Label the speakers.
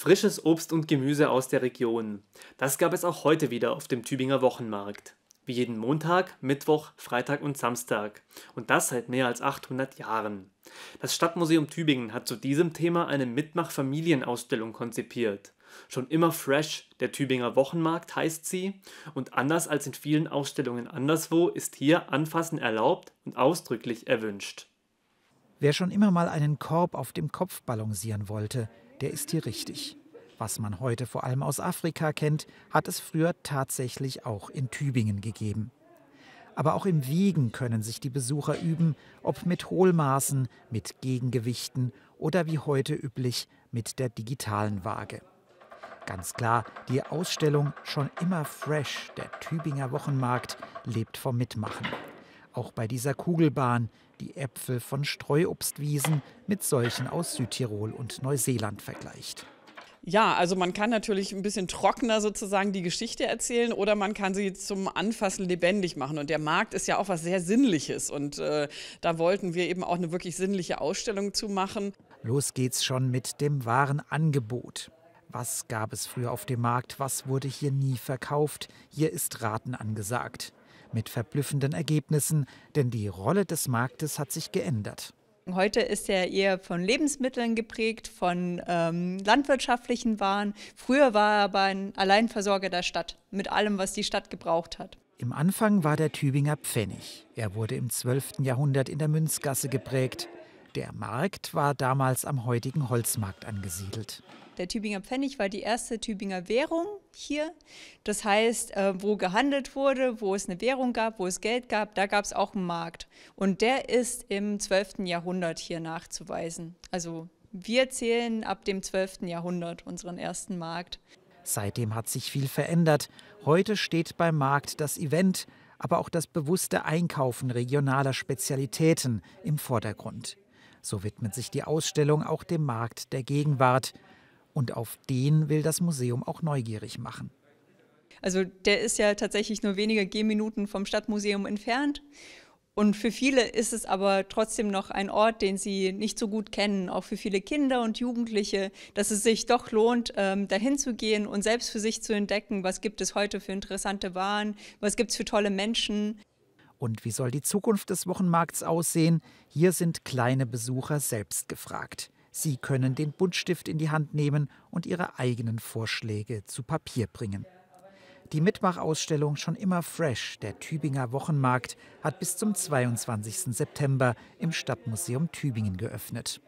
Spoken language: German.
Speaker 1: Frisches Obst und Gemüse aus der Region. Das gab es auch heute wieder auf dem Tübinger Wochenmarkt. Wie jeden Montag, Mittwoch, Freitag und Samstag. Und das seit mehr als 800 Jahren. Das Stadtmuseum Tübingen hat zu diesem Thema eine Mitmach-Familienausstellung konzipiert. Schon immer fresh, der Tübinger Wochenmarkt heißt sie, und anders als in vielen Ausstellungen anderswo ist hier Anfassen erlaubt und ausdrücklich erwünscht.
Speaker 2: Wer schon immer mal einen Korb auf dem Kopf balancieren wollte, der ist hier richtig. Was man heute vor allem aus Afrika kennt, hat es früher tatsächlich auch in Tübingen gegeben. Aber auch im Wiegen können sich die Besucher üben, ob mit Hohlmaßen, mit Gegengewichten oder wie heute üblich mit der digitalen Waage. Ganz klar, die Ausstellung schon immer fresh, der Tübinger Wochenmarkt lebt vom Mitmachen. Auch bei dieser Kugelbahn, die Äpfel von Streuobstwiesen mit solchen aus Südtirol und Neuseeland vergleicht.
Speaker 3: Ja, also man kann natürlich ein bisschen trockener sozusagen die Geschichte erzählen oder man kann sie zum Anfassen lebendig machen. Und der Markt ist ja auch was sehr Sinnliches und äh, da wollten wir eben auch eine wirklich sinnliche Ausstellung zu machen.
Speaker 2: Los geht's schon mit dem wahren Angebot. Was gab es früher auf dem Markt? Was wurde hier nie verkauft? Hier ist Raten angesagt. Mit verblüffenden Ergebnissen, denn die Rolle des Marktes hat sich geändert.
Speaker 3: Heute ist er eher von Lebensmitteln geprägt, von ähm, landwirtschaftlichen Waren. Früher war er aber ein Alleinversorger der Stadt mit allem, was die Stadt gebraucht
Speaker 2: hat. Im Anfang war der Tübinger Pfennig. Er wurde im 12. Jahrhundert in der Münzgasse geprägt. Der Markt war damals am heutigen Holzmarkt angesiedelt.
Speaker 3: Der Tübinger Pfennig war die erste Tübinger Währung hier. Das heißt, äh, wo gehandelt wurde, wo es eine Währung gab, wo es Geld gab, da gab es auch einen Markt. Und der ist im 12. Jahrhundert hier nachzuweisen. Also wir zählen ab dem 12. Jahrhundert unseren ersten Markt.
Speaker 2: Seitdem hat sich viel verändert. Heute steht beim Markt das Event, aber auch das bewusste Einkaufen regionaler Spezialitäten im Vordergrund. So widmet sich die Ausstellung auch dem Markt der Gegenwart. Und auf den will das Museum auch neugierig machen.
Speaker 3: Also der ist ja tatsächlich nur wenige Gehminuten vom Stadtmuseum entfernt. Und für viele ist es aber trotzdem noch ein Ort, den sie nicht so gut kennen, auch für viele Kinder und Jugendliche, dass es sich doch lohnt, ähm, dahin zu gehen und selbst für sich zu entdecken, was gibt es heute für interessante Waren, was gibt es für tolle Menschen.
Speaker 2: Und wie soll die Zukunft des Wochenmarkts aussehen? Hier sind kleine Besucher selbst gefragt. Sie können den Buntstift in die Hand nehmen und ihre eigenen Vorschläge zu Papier bringen. Die Mitmachausstellung schon immer fresh, der Tübinger Wochenmarkt, hat bis zum 22. September im Stadtmuseum Tübingen geöffnet.